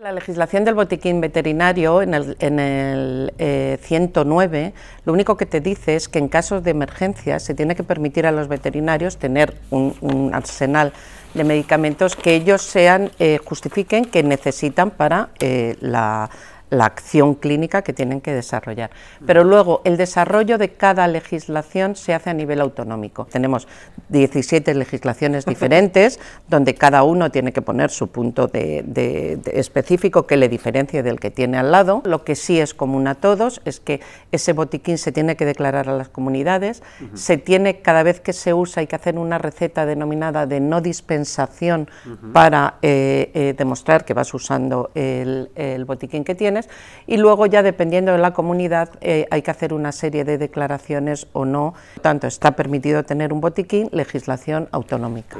La legislación del botiquín veterinario en el, 109 eh, lo único que te dice es que en casos de emergencia se tiene que permitir a los veterinarios tener un, arsenal de medicamentos que ellos sean eh, justifiquen que necesitan para eh, la la acción clínica que tienen que desarrollar. Pero luego el desarrollo de cada legislación se hace a nivel autonómico. Tenemos 17 legislaciones diferentes donde cada uno tiene que poner su punto de, específico que le diferencie del que tiene al lado. Lo que sí es común a todos es que ese botiquín se tiene que declarar a las comunidades, se tiene cada vez que se usa hay que hacer una receta denominada de no dispensación para eh, eh, demostrar que vas usando el, el botiquín que tiene y luego ya dependiendo de la comunidad eh, hay que hacer una serie de declaraciones o no. Por tanto, está permitido tener un botiquín, legislación autonómica.